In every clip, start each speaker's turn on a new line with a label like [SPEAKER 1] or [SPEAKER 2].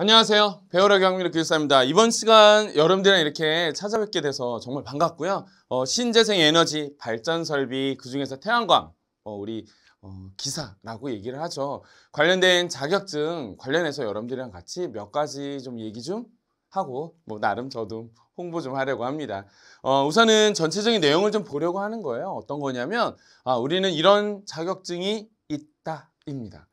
[SPEAKER 1] 안녕하세요. 배우라 경미르 교육사입니다. 이번 시간 여러분들이랑 이렇게 찾아뵙게 돼서 정말 반갑고요. 어, 신재생 에너지, 발전 설비, 그중에서 태양광, 어, 우리 어, 기사라고 얘기를 하죠. 관련된 자격증 관련해서 여러분들이랑 같이 몇 가지 좀 얘기 좀 하고 뭐 나름 저도 홍보 좀 하려고 합니다. 어, 우선은 전체적인 내용을 좀 보려고 하는 거예요. 어떤 거냐면 아, 우리는 이런 자격증이 있다입니다.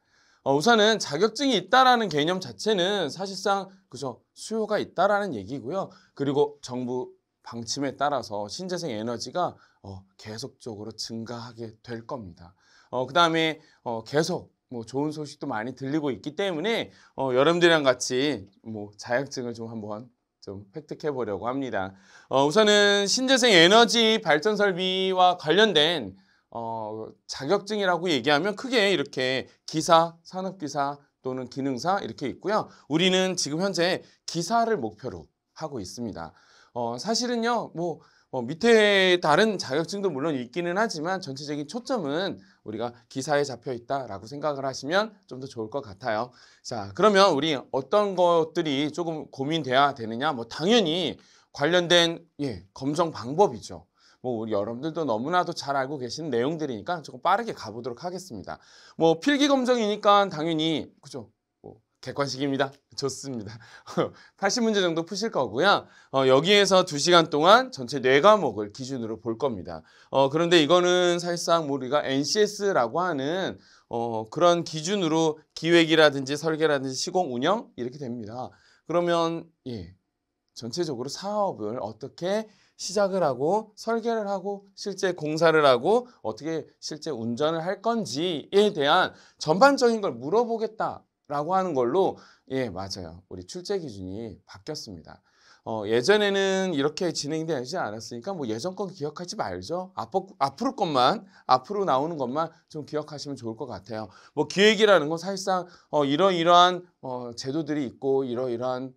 [SPEAKER 1] 어, 우선은 자격증이 있다라는 개념 자체는 사실상 그저 수요가 있다라는 얘기고요. 그리고 정부 방침에 따라서 신재생 에너지가 어, 계속적으로 증가하게 될 겁니다. 어, 그 다음에 어, 계속 뭐 좋은 소식도 많이 들리고 있기 때문에 어, 여러분들이랑 같이 뭐 자격증을 좀 한번 좀 획득해 보려고 합니다. 어, 우선은 신재생 에너지 발전 설비와 관련된 어, 자격증이라고 얘기하면 크게 이렇게 기사, 산업기사 또는 기능사 이렇게 있고요. 우리는 지금 현재 기사를 목표로 하고 있습니다. 어, 사실은요, 뭐, 뭐, 밑에 다른 자격증도 물론 있기는 하지만 전체적인 초점은 우리가 기사에 잡혀 있다라고 생각을 하시면 좀 더 좋을 것 같아요. 자, 그러면 우리 어떤 것들이 조금 고민돼야 되느냐? 뭐, 당연히 관련된, 예, 검정 방법이죠. 뭐 우리 여러분들도 너무나도 잘 알고 계신 내용들이니까 조금 빠르게 가보도록 하겠습니다. 뭐 필기 검정이니까 당연히 그죠? 뭐 객관식입니다. 좋습니다. 80문제 정도 푸실 거고요. 어, 여기에서 2시간 동안 전체 4과목을 기준으로 볼 겁니다. 어, 그런데 이거는 사실상 뭐 우리가 NCS라고 하는 어, 그런 기준으로 기획이라든지 설계라든지 시공 운영 이렇게 됩니다. 그러면 예 전체적으로 사업을 어떻게 시작을 하고 설계를 하고 실제 공사를 하고 어떻게 실제 운전을 할 건지에 대한 전반적인 걸 물어보겠다라고 하는 걸로 예 맞아요 우리 출제 기준이 바뀌었습니다. 어, 예전에는 이렇게 진행되지 않았으니까 뭐 예전 건 기억하지 말죠. 앞으 앞으로 것만, 앞으로 나오는 것만 좀 기억하시면 좋을 것 같아요. 뭐 기획이라는 건 사실상 어, 이러이러한 어, 제도들이 있고 이러이러한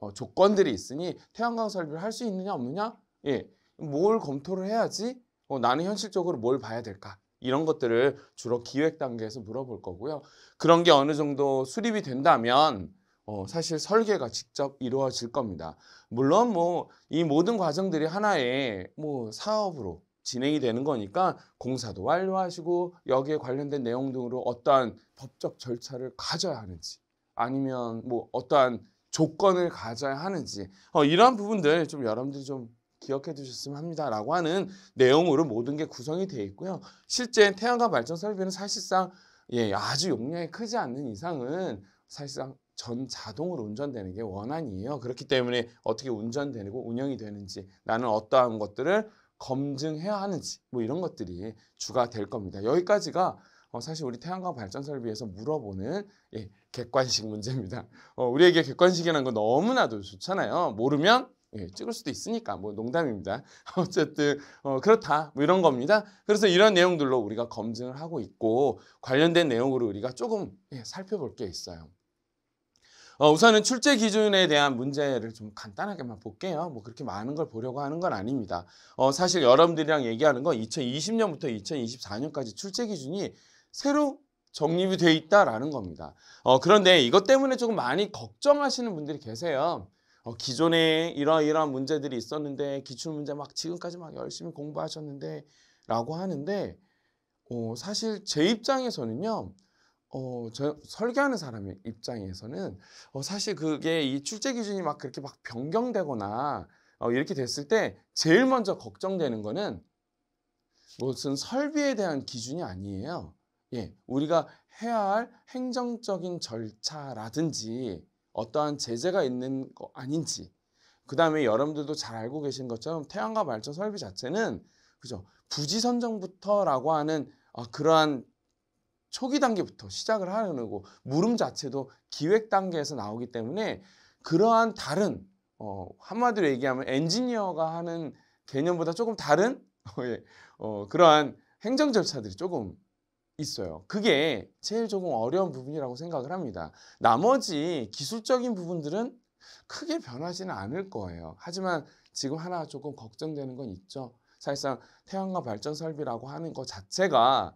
[SPEAKER 1] 어, 조건들이 있으니 태양광 설비를 할 수 있느냐 없느냐 예, 뭘 검토를 해야지 어, 나는 현실적으로 뭘 봐야 될까 이런 것들을 주로 기획 단계에서 물어볼 거고요. 그런 게 어느 정도 수립이 된다면 어, 사실 설계가 직접 이루어질 겁니다. 물론 뭐 이 모든 과정들이 하나의 뭐 사업으로 진행이 되는 거니까 공사도 완료하시고 여기에 관련된 내용 등으로 어떠한 법적 절차를 가져야 하는지 아니면 뭐 어떠한 조건을 가져야 하는지 어, 이러한 부분들 좀 여러분들이 좀 기억해 두셨으면 합니다라고 하는 내용으로 모든 게 구성이 되어 있고요. 실제 태양광 발전 설비는 사실상 예, 아주 용량이 크지 않는 이상은 사실상 전 자동으로 운전되는 게 원안이에요. 그렇기 때문에 어떻게 운전되고 운영이 되는지 나는 어떠한 것들을 검증해야 하는지 뭐 이런 것들이 주가 될 겁니다. 여기까지가 어, 사실 우리 태양광 발전 설비에서 물어보는 예, 객관식 문제입니다. 어, 우리에게 객관식이라는 건 너무나도 좋잖아요. 모르면 예, 찍을 수도 있으니까 뭐 농담입니다. 어쨌든 어, 그렇다 뭐 이런 겁니다. 그래서 이런 내용들로 우리가 검증을 하고 있고 관련된 내용으로 우리가 조금 예, 살펴볼 게 있어요. 어, 우선은 출제 기준에 대한 문제를 좀 간단하게만 볼게요. 뭐 그렇게 많은 걸 보려고 하는 건 아닙니다. 어, 사실 여러분들이랑 얘기하는 건 2020년부터 2024년까지 출제 기준이 새로 정립이 돼 있다라는 겁니다. 어, 그런데 이것 때문에 조금 많이 걱정하시는 분들이 계세요. 어, 기존에 이러이러한 문제들이 있었는데 기출문제 막 지금까지 막 열심히 공부하셨는데 라고 하는데 어, 사실 제 입장에서는요 어, 저, 설계하는 사람의 입장에서는 어, 사실 그게 이 출제 기준이 막 그렇게 막 변경되거나 어, 이렇게 됐을 때 제일 먼저 걱정되는 거는 무슨 설비에 대한 기준이 아니에요. 예, 우리가 해야 할 행정적인 절차라든지 어떠한 제재가 있는 거 아닌지 그 다음에 여러분들도 잘 알고 계신 것처럼 태양과 발전 설비 자체는 그죠 부지 선정부터라고 하는 어, 그러한 초기 단계부터 시작을 하려고 물음 자체도 기획 단계에서 나오기 때문에 그러한 다른 어, 한마디로 얘기하면 엔지니어가 하는 개념보다 조금 다른 어, 예, 어, 그러한 행정 절차들이 조금 있어요. 그게 제일 조금 어려운 부분이라고 생각을 합니다. 나머지 기술적인 부분들은 크게 변하지는 않을 거예요. 하지만 지금 하나 조금 걱정되는 건 있죠. 사실상 태양광 발전 설비라고 하는 것 자체가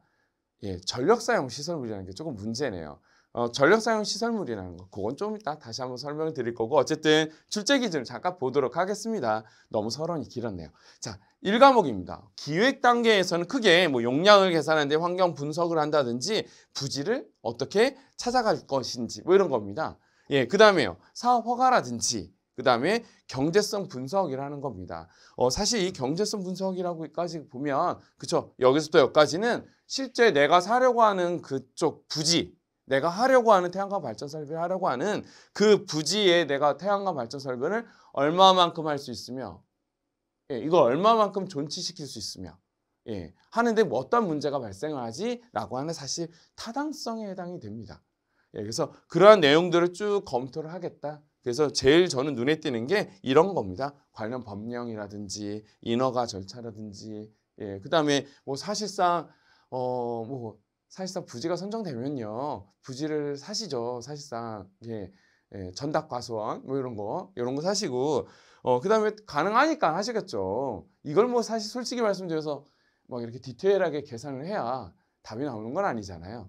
[SPEAKER 1] 예, 전력 사용 시설물이라는 게 조금 문제네요. 어, 전력 사용 시설물이라는 거 그건 좀 이따 다시 한번 설명을 드릴 거고 어쨌든 출제 기준 을 잠깐 보도록 하겠습니다. 너무 서론이 길었네요. 자, 1과목입니다. 기획 단계에서는 크게 뭐 용량을 계산하는데 환경 분석을 한다든지 부지를 어떻게 찾아갈 것인지 뭐 이런 겁니다. 예, 그 다음에요. 사업 허가라든지 그 다음에 경제성 분석이라는 겁니다. 어, 사실 이 경제성 분석이라고까지 보면 그쵸 여기서부터 여기까지는 실제 내가 사려고 하는 그쪽 부지 내가 하려고 하는 태양광 발전 설비를 하려고 하는 그 부지에 내가 태양광 발전 설비를 얼마만큼 할 수 있으며 예, 이거 얼마만큼 존치시킬 수 있으며 예, 하는데 뭐 어떤 문제가 발생 하지라고 하는 사실 타당성에 해당이 됩니다. 예, 그래서 그러한 내용들을 쭉 검토를 하겠다. 그래서 제일 저는 눈에 띄는 게 이런 겁니다. 관련 법령이라든지 인허가 절차라든지 예, 그다음에 뭐 사실상 어뭐 사실상 부지가 선정되면요 부지를 사시죠 사실상 예, 예 전답 과수원 뭐 이런 거 이런 거 사시고 어 그다음에 가능하니까 하시겠죠 이걸 뭐 사실 솔직히 말씀드려서 막 이렇게 디테일하게 계산을 해야 답이 나오는 건 아니잖아요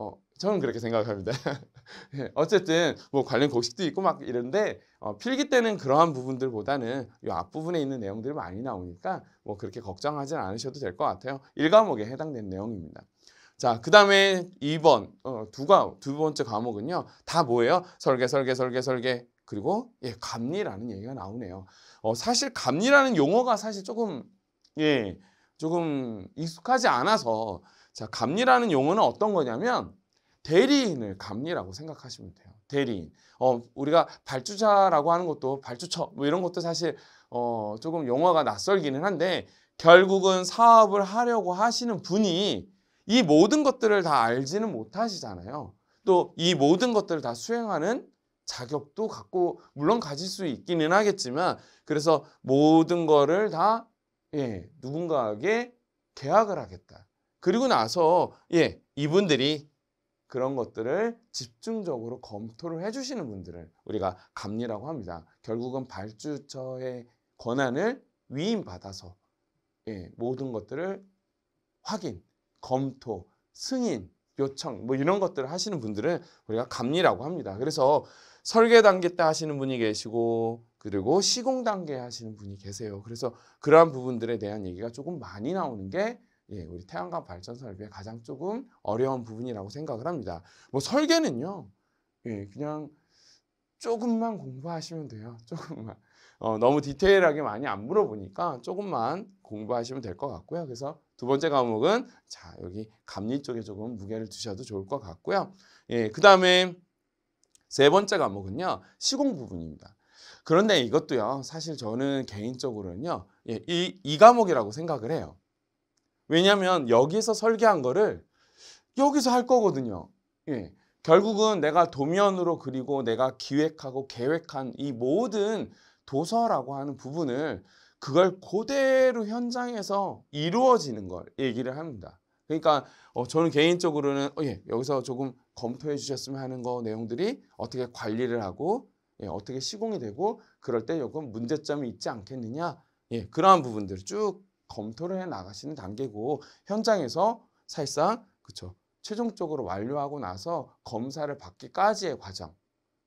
[SPEAKER 1] 어 저는 그렇게 생각합니다 예, 어쨌든 뭐 관련 곡식도 있고 막 이런데 어, 필기 때는 그러한 부분들보다는 이 앞부분에 있는 내용들이 많이 나오니까 뭐 그렇게 걱정하진 않으셔도 될 것 같아요. 1과목에 해당된 내용입니다. 자, 그 다음에 2번, 어, 두가, 두 번째 과목은요. 다 뭐예요? 설계, 설계, 설계, 설계. 그리고, 예, 감리라는 얘기가 나오네요. 어, 사실 감리라는 용어가 사실 조금, 예, 조금 익숙하지 않아서, 자, 감리라는 용어는 어떤 거냐면, 대리인을 감리라고 생각하시면 돼요. 대리인. 어, 우리가 발주자라고 하는 것도 발주처, 뭐 이런 것도 사실, 어, 조금 용어가 낯설기는 한데, 결국은 사업을 하려고 하시는 분이 이 모든 것들을 다 알지는 못하시잖아요. 또 이 모든 것들을 다 수행하는 자격도 갖고 물론 가질 수 있기는 하겠지만 그래서 모든 거를 다 예, 누군가에게 계약을 하겠다. 그리고 나서 예, 이분들이 그런 것들을 집중적으로 검토를 해주시는 분들을 우리가 감리라고 합니다. 결국은 발주처의 권한을 위임받아서 예, 모든 것들을 확인, 검토, 승인, 요청 뭐 이런 것들을 하시는 분들은 우리가 감리라고 합니다. 그래서 설계 단계 때 하시는 분이 계시고 그리고 시공 단계 하시는 분이 계세요. 그래서 그러한 부분들에 대한 얘기가 조금 많이 나오는 게 예, 우리 태양광 발전 설비의 가장 조금 어려운 부분이라고 생각을 합니다. 뭐 설계는요. 예, 그냥 조금만 공부하시면 돼요. 조금만. 어, 너무 디테일하게 많이 안 물어보니까 조금만 공부하시면 될 것 같고요. 그래서 두 번째 과목은 자 여기 감리 쪽에 조금 무게를 두셔도 좋을 것 같고요. 예, 그 다음에 세 번째 과목은요. 시공 부분입니다. 그런데 이것도요. 사실 저는 개인적으로는요. 예, 이, 이 과목이라고 생각을 해요. 왜냐하면 여기서 설계한 거를 여기서 할 거거든요. 예. 결국은 내가 도면으로 그리고 내가 기획하고 계획한 이 모든 도서라고 하는 부분을 그걸 그대로 현장에서 이루어지는 걸 얘기를 합니다. 그러니까 어, 저는 개인적으로는 어, 예, 여기서 조금 검토해 주셨으면 하는 거 내용들이 어떻게 관리를 하고 예, 어떻게 시공이 되고 그럴 때 조금 문제점이 있지 않겠느냐 예, 그러한 부분들을 쭉 검토를 해 나가시는 단계고 현장에서 사실상 그쵸 최종적으로 완료하고 나서 검사를 받기까지의 과정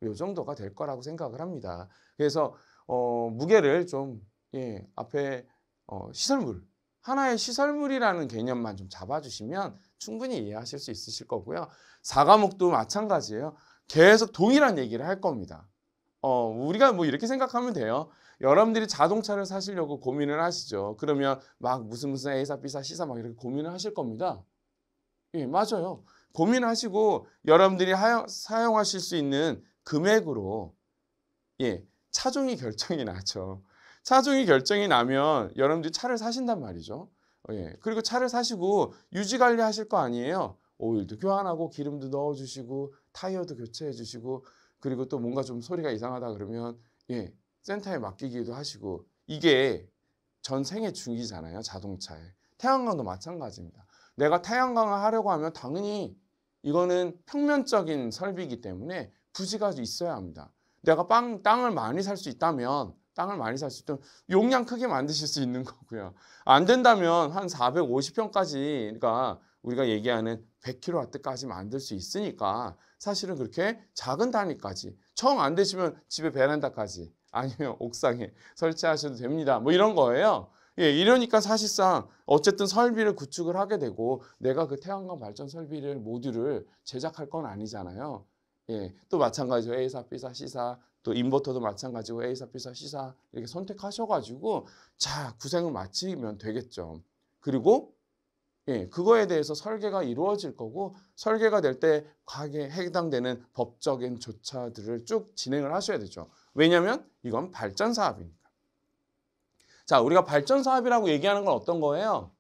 [SPEAKER 1] 요 정도가 될 거라고 생각을 합니다. 그래서 어, 무게를 좀 예, 앞에 어, 시설물 하나의 시설물이라는 개념만 좀 잡아주시면 충분히 이해하실 수 있으실 거고요. 사과목도 마찬가지예요. 계속 동일한 얘기를 할 겁니다. 어, 우리가 뭐 이렇게 생각하면 돼요. 여러분들이 자동차를 사시려고 고민을 하시죠. 그러면 막 무슨 무슨 A사, B사, C사 막 이렇게 고민을 하실 겁니다. 예, 맞아요. 고민하시고 여러분들이 하여, 사용하실 수 있는 금액으로 예, 차종이 결정이 나죠. 차종이 결정이 나면 여러분들이 차를 사신단 말이죠. 예. 그리고 차를 사시고 유지 관리 하실 거 아니에요. 오일도 교환하고 기름도 넣어주시고 타이어도 교체해주시고 그리고 또 뭔가 좀 소리가 이상하다 그러면 예 센터에 맡기기도 하시고 이게 전생의 중이잖아요 자동차에 태양광도 마찬가지입니다. 내가 태양광을 하려고 하면 당연히 이거는 평면적인 설비이기 때문에 부지가 있어야 합니다. 내가 빵, 땅을 많이 살 수 있다면 땅을 많이 살 수있던 용량 크게 만드실 수 있는 거고요. 안 된다면 한 450평까지 그러니까 우리가 얘기하는 100kW까지 만들 수 있으니까 사실은 그렇게 작은 단위까지 처음 안 되시면 집에 베란다까지 아니면 옥상에 설치하셔도 됩니다. 뭐 이런 거예요. 예, 이러니까 사실상 어쨌든 설비를 구축을 하게 되고 내가 그 태양광 발전 설비를 모듈을 제작할 건 아니잖아요. 예, 또 마찬가지로 A사, B사, C사, 또 인버터도 마찬가지고 A사, B사, C사 이렇게 선택하셔가지고 자 구생을 마치면 되겠죠. 그리고 예, 그거에 대해서 설계가 이루어질 거고 설계가 될때 과학에 해당되는 법적인 조차들을 쭉 진행을 하셔야 되죠. 왜냐하면 이건 발전 사업이니까. 자, 우리가 발전 사업이라고 얘기하는 건 어떤 거예요?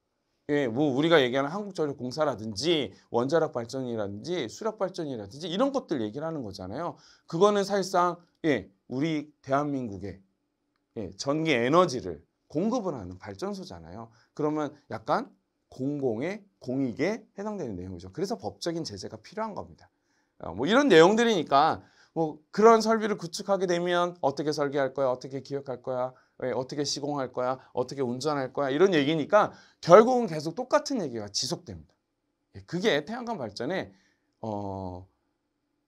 [SPEAKER 1] 예, 뭐 우리가 얘기하는 한국전력공사라든지 원자력 발전이라든지 수력 발전이라든지 이런 것들 얘기를 하는 거잖아요. 그거는 사실상 예, 우리 대한민국의 예, 전기 에너지를 공급을 하는 발전소잖아요. 그러면 약간 공공의 공익에 해당되는 내용이죠. 그래서 법적인 제재가 필요한 겁니다. 어, 뭐 이런 내용들이니까 뭐 그런 설비를 구축하게 되면 어떻게 설계할 거야, 어떻게 기획할 거야, 어떻게 시공할 거야, 어떻게 운전할 거야 이런 얘기니까 결국은 계속 똑같은 얘기가 지속됩니다. 예, 그게 태양광 발전의 어,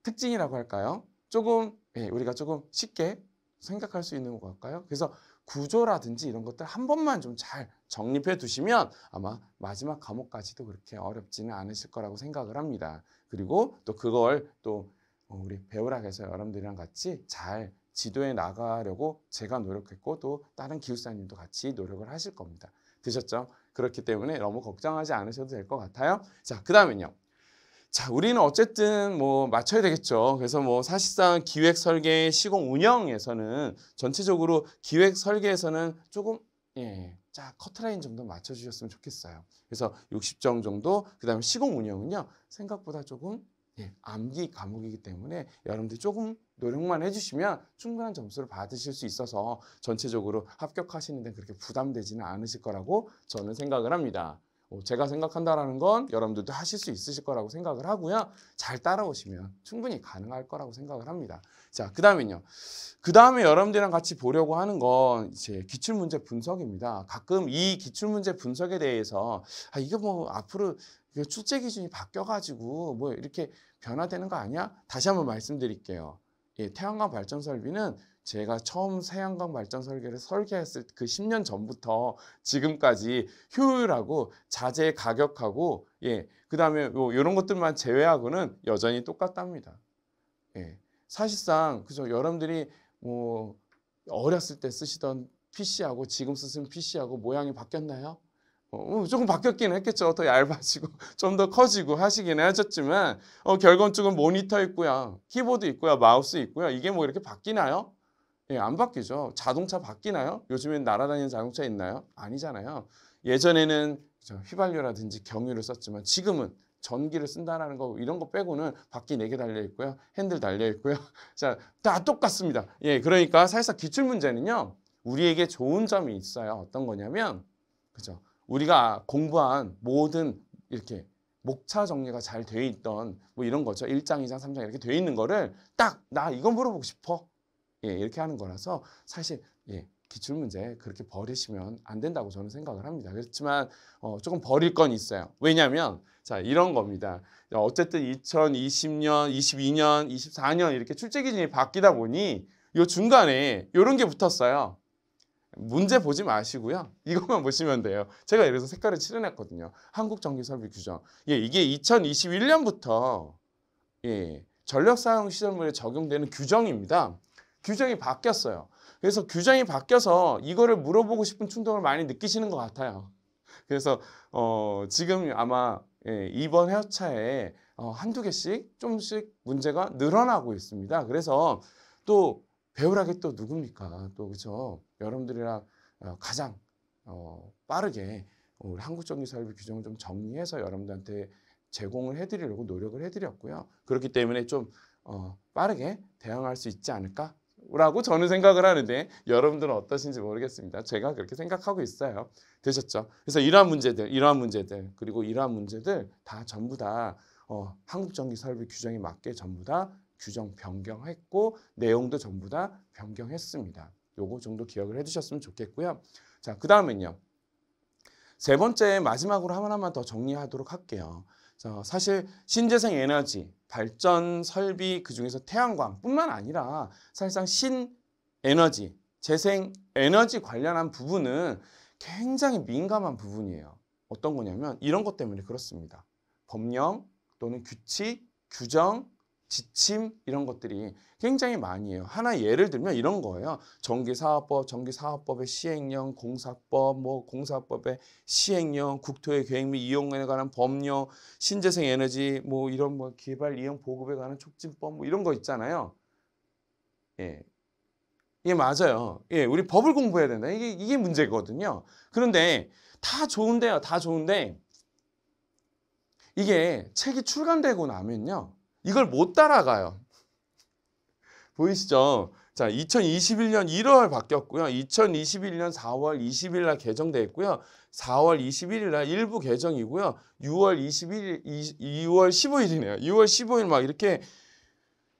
[SPEAKER 1] 특징이라고 할까요? 조금 예, 우리가 조금 쉽게 생각할 수 있는 것 같까요? 그래서 구조라든지 이런 것들 한 번만 좀 잘 정립해 두시면 아마 마지막 과목까지도 그렇게 어렵지는 않으실 거라고 생각을 합니다. 그리고 또 그걸 또 우리 배우라 해서 여러분들이랑 같이 잘 지도에 나가려고 제가 노력했고 또 다른 기숙사님도 같이 노력을 하실 겁니다. 드셨죠? 그렇기 때문에 너무 걱정하지 않으셔도 될 것 같아요. 자, 그 다음은요. 자, 우리는 어쨌든 뭐 맞춰야 되겠죠. 그래서 뭐 사실상 기획 설계, 시공 운영에서는 전체적으로 기획 설계에서는 조금 예, 예 자, 커트라인 정도 맞춰주셨으면 좋겠어요. 그래서 60점 정도, 그 다음에 시공 운영은요, 생각보다 조금 예, 암기 과목이기 때문에 여러분들이 조금 노력만 해주시면 충분한 점수를 받으실 수 있어서 전체적으로 합격하시는데 그렇게 부담되지는 않으실 거라고 저는 생각을 합니다. 어, 제가 생각한다라는 건 여러분들도 하실 수 있으실 거라고 생각을 하고요. 잘 따라오시면 충분히 가능할 거라고 생각을 합니다. 자, 그 다음은요. 그 다음에 여러분들이랑 같이 보려고 하는 건 이제 기출문제 분석입니다. 가끔 이 기출문제 분석에 대해서 아, 이게 뭐 앞으로 출제 기준이 바뀌어가지고 뭐 이렇게 변화되는 거 아니야? 다시 한번 말씀드릴게요. 예, 태양광 발전 설비는 제가 처음 태양광 발전 설계를 설계했을 그 10년 전부터 지금까지 효율하고 자재 가격하고 예, 그다음에 뭐 요런 것들만 제외하고는 여전히 똑같답니다. 예. 사실상 그죠 여러분들이 뭐 어렸을 때 쓰시던 PC하고 지금 쓰시는 PC하고 모양이 바뀌었나요? 어, 어, 조금 바뀌었긴 했겠죠. 더 얇아지고 좀 더 커지고 하시긴 하셨지만 어, 결과는 조금 모니터 있고요. 키보드 있고요. 마우스 있고요. 이게 뭐 이렇게 바뀌나요? 예, 안 바뀌죠. 자동차 바뀌나요? 요즘엔 날아다니는 자동차 있나요? 아니잖아요. 예전에는 휘발유라든지 경유를 썼지만 지금은 전기를 쓴다라는 거 이런 거 빼고는 바퀴 네 개 달려 있고요. 핸들 달려 있고요. 자, 다 똑같습니다. 예, 그러니까 사실상 기출 문제는요. 우리에게 좋은 점이 있어요. 어떤 거냐면 그죠? 우리가 공부한 모든 이렇게 목차 정리가 잘 돼 있던 뭐 이런 거죠. 1장, 2장, 3장 이렇게 돼 있는 거를 딱 나 이거 물어보고 싶어. 예, 이렇게 하는 거라서 사실 예, 기출문제 그렇게 버리시면 안 된다고 저는 생각을 합니다. 그렇지만 어, 조금 버릴 건 있어요. 왜냐하면 자 이런 겁니다. 어쨌든 2020년, 22년, 24년 이렇게 출제기준이 바뀌다 보니 요 중간에 이런 게 붙었어요. 문제 보지 마시고요. 이것만 보시면 돼요. 제가 예를 들어서 색깔을 칠해냈거든요. 한국전기설비 규정. 예, 이게 2021년부터 예, 전력사용 시설물에 적용되는 규정입니다. 규정이 바뀌었어요. 그래서 규정이 바뀌어서 이거를 물어보고 싶은 충동을 많이 느끼시는 것 같아요. 그래서 어, 지금 아마 예, 이번 회차에 어, 한두 개씩 좀씩 문제가 늘어나고 있습니다. 그래서 또 배우라게 또 누굽니까? 또 그죠? 여러분들이랑 어, 가장 어, 빠르게 우리 한국정기설비 규정을 좀 정리해서 여러분들한테 제공을 해드리려고 노력을 해드렸고요. 그렇기 때문에 좀 어, 빠르게 대응할 수 있지 않을까? 라고 저는 생각을 하는데 여러분들은 어떠신지 모르겠습니다. 제가 그렇게 생각하고 있어요. 되셨죠? 그래서 이러한 문제들, 이러한 문제들, 그리고 이러한 문제들 다 전부 다 어, 한국전기설비 규정에 맞게 전부 다 규정 변경했고 내용도 전부 다 변경했습니다. 요거 정도 기억을 해주셨으면 좋겠고요. 자, 그 다음은요. 세 번째 마지막으로 하나만 더 정리하도록 할게요. 자, 사실 신재생 에너지, 발전 설비 그중에서 태양광뿐만 아니라 사실상 신에너지, 재생 에너지 관련한 부분은 굉장히 민감한 부분이에요. 어떤 거냐면 이런 것 때문에 그렇습니다. 법령 또는 규칙, 규정, 지침 이런 것들이 굉장히 많이 해요. 하나 예를 들면 이런 거예요. 전기사업법, 전기사업법의 시행령, 공사법, 뭐 공사법의 시행령, 국토의 계획 및 이용에 관한 법령, 신재생 에너지 뭐 이런 뭐 개발 이용 보급에 관한 촉진법 뭐 이런 거 있잖아요. 예. 이게 예, 맞아요. 예, 우리 법을 공부해야 된다. 이게 이게 문제거든요. 그런데 다 좋은데요. 다 좋은데 이게 책이 출간되고 나면요. 이걸 못 따라가요. 보이시죠? 자, 2021년 1월 바뀌었고요. 2021년 4월 20일 날 개정돼 있고요. 4월 21일 날 일부 개정이고요. 6월 21일, 2, 월 15일이네요. 6월 15일 막 이렇게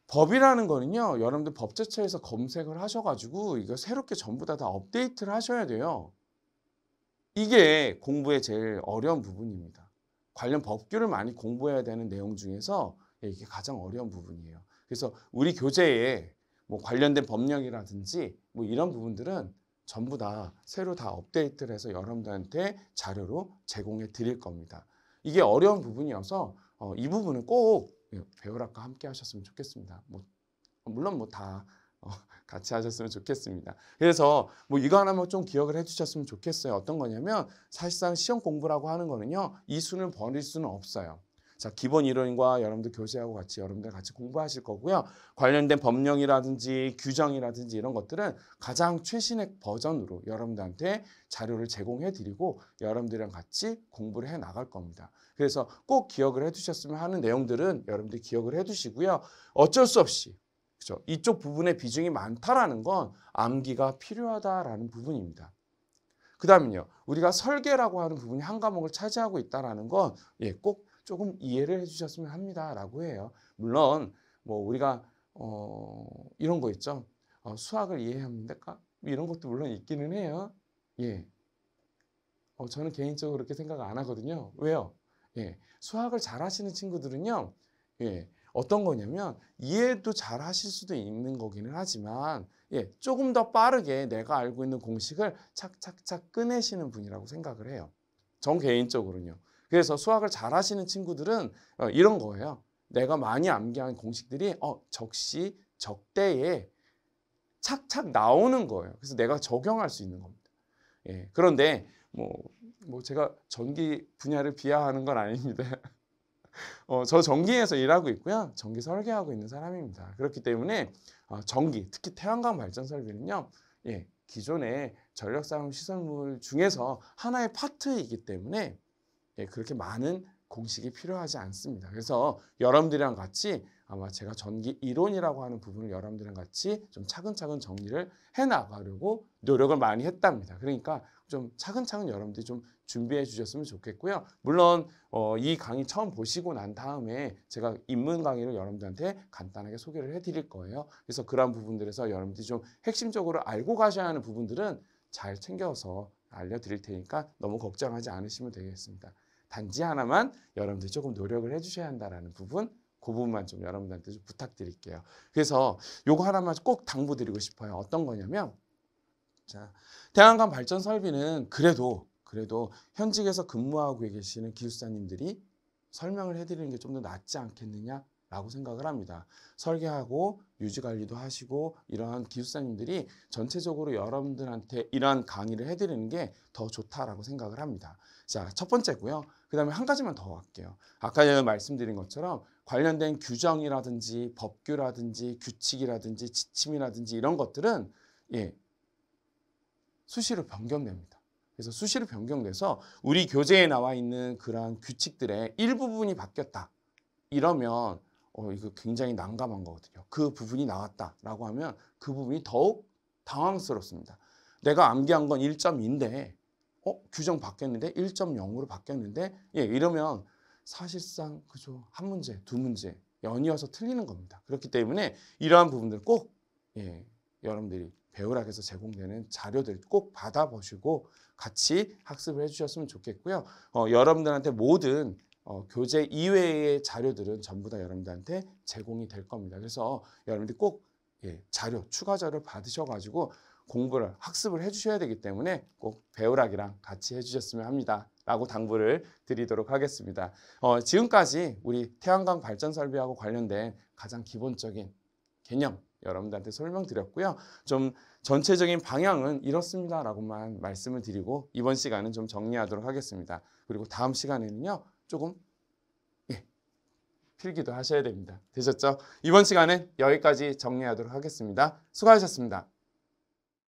[SPEAKER 1] 법이라는 거는요. 여러분들 법제처에서 검색을 하셔가지고 이거 새롭게 전부 다 다 업데이트를 하셔야 돼요. 이게 공부의 제일 어려운 부분입니다. 관련 법규를 많이 공부해야 되는 내용 중에서 예, 이게 가장 어려운 부분이에요. 그래서 우리 교재에 뭐 관련된 법령이라든지 뭐 이런 부분들은 전부 다 새로 다 업데이트를 해서 여러분들한테 자료로 제공해 드릴 겁니다. 이게 어려운 부분이어서 어, 이 부분은 꼭 예, 배우락과 함께 하셨으면 좋겠습니다. 뭐, 물론 뭐다 어, 같이 하셨으면 좋겠습니다. 그래서 뭐 이거 하나만 좀 기억을 해주셨으면 좋겠어요. 어떤 거냐면 사실상 시험 공부라고 하는 거는요. 이 수는 버릴 수는 없어요. 자, 기본 이론과 여러분들 교재하고 같이 여러분들 같이 공부하실 거고요. 관련된 법령이라든지 규정이라든지 이런 것들은 가장 최신의 버전으로 여러분들한테 자료를 제공해 드리고 여러분들이랑 같이 공부를 해 나갈 겁니다. 그래서 꼭 기억을 해 두셨으면 하는 내용들은 여러분들 기억을 해 두시고요. 어쩔 수 없이 그죠? 이쪽 부분에 비중이 많다라는 건 암기가 필요하다라는 부분입니다. 그 다음은요, 우리가 설계라고 하는 부분이 한 과목을 차지하고 있다는 라 건, 예, 꼭 조금 이해를 해주셨으면 합니다라고 해요. 물론 뭐 우리가 어, 이런 거 있죠. 어, 수학을 이해하면 될까? 이런 것도 물론 있기는 해요. 예. 어, 저는 개인적으로 그렇게 생각 안 하거든요. 왜요? 예. 수학을 잘 하시는 친구들은요. 예. 어떤 거냐면 이해도 잘 하실 수도 있는 거기는 하지만 예, 조금 더 빠르게 내가 알고 있는 공식을 착착착 꺼내시는 분이라고 생각을 해요. 전 개인적으로는요. 그래서 수학을 잘하시는 친구들은 어, 이런 거예요. 내가 많이 암기한 공식들이 어, 적시, 적대에 착착 나오는 거예요. 그래서 내가 적용할 수 있는 겁니다. 예, 그런데 뭐, 뭐 제가 전기 분야를 비하하는 건 아닙니다. 어, 저 전기에서 일하고 있고요. 전기 설계하고 있는 사람입니다. 그렇기 때문에 어, 전기, 특히 태양광 발전 설계는요. 예, 기존의 전력 사용 시설물 중에서 하나의 파트이기 때문에 예, 그렇게 많은 공식이 필요하지 않습니다. 그래서 여러분들이랑 같이 아마 제가 전기 이론이라고 하는 부분을 여러분들이랑 같이 좀 차근차근 정리를 해 나가려고 노력을 많이 했답니다. 그러니까 좀 차근차근 여러분들이 좀 준비해 주셨으면 좋겠고요. 물론 어, 이 강의 처음 보시고 난 다음에 제가 입문 강의를 여러분들한테 간단하게 소개를 해드릴 거예요. 그래서 그런 부분들에서 여러분들이 좀 핵심적으로 알고 가셔야 하는 부분들은 잘 챙겨서 알려드릴 테니까 너무 걱정하지 않으시면 되겠습니다. 단지 하나만 여러분들이 조금 노력을 해주셔야 한다라는 부분 그 부분만 좀 여러분들한테 좀 부탁드릴게요. 그래서 요거 하나만 꼭 당부드리고 싶어요. 어떤 거냐면 자 대한강 발전 설비는 그래도 그래도 현직에서 근무하고 계시는 기술사님들이 설명을 해드리는 게 좀 더 낫지 않겠느냐 라고 생각을 합니다. 설계하고 유지 관리도 하시고 이러한 기술사님들이 전체적으로 여러분들한테 이러한 강의를 해드리는 게 더 좋다라고 생각을 합니다. 자, 첫 번째고요. 그 다음에 한 가지만 더 할게요. 아까 전에 말씀드린 것처럼 관련된 규정이라든지 법규라든지 규칙이라든지 지침이라든지 이런 것들은 예, 수시로 변경됩니다. 그래서 수시로 변경돼서 우리 교재에 나와 있는 그러한 규칙들의 일부분이 바뀌었다. 이러면 어, 이거 굉장히 난감한 거거든요. 그 부분이 나왔다라고 하면 그 부분이 더욱 당황스럽습니다. 내가 암기한 건 1.2인데, 어, 규정 바뀌었는데 1.0으로 바뀌었는데, 예, 이러면 사실상 그죠. 한 문제, 두 문제 연이어서 틀리는 겁니다. 그렇기 때문에 이러한 부분들 꼭 예, 여러분들이 배우락에서 제공되는 자료들 꼭 받아보시고 같이 학습을 해주셨으면 좋겠고요. 어, 여러분들한테 모든 어, 교재 이외의 자료들은 전부 다 여러분들한테 제공이 될 겁니다. 그래서 여러분들이 꼭 예, 자료, 추가 자료 를 받으셔가지고 공부를, 학습을 해주셔야 되기 때문에 꼭 배우락이랑 같이 해주셨으면 합니다. 라고 당부를 드리도록 하겠습니다. 어, 지금까지 우리 태양광 발전 설비하고 관련된 가장 기본적인 개념 여러분들한테 설명드렸고요. 좀 전체적인 방향은 이렇습니다라고만 말씀을 드리고 이번 시간은 좀 정리하도록 하겠습니다. 그리고 다음 시간에는요. 조금 예, 필기도 하셔야 됩니다. 되셨죠? 이번 시간은 여기까지 정리하도록 하겠습니다. 수고하셨습니다.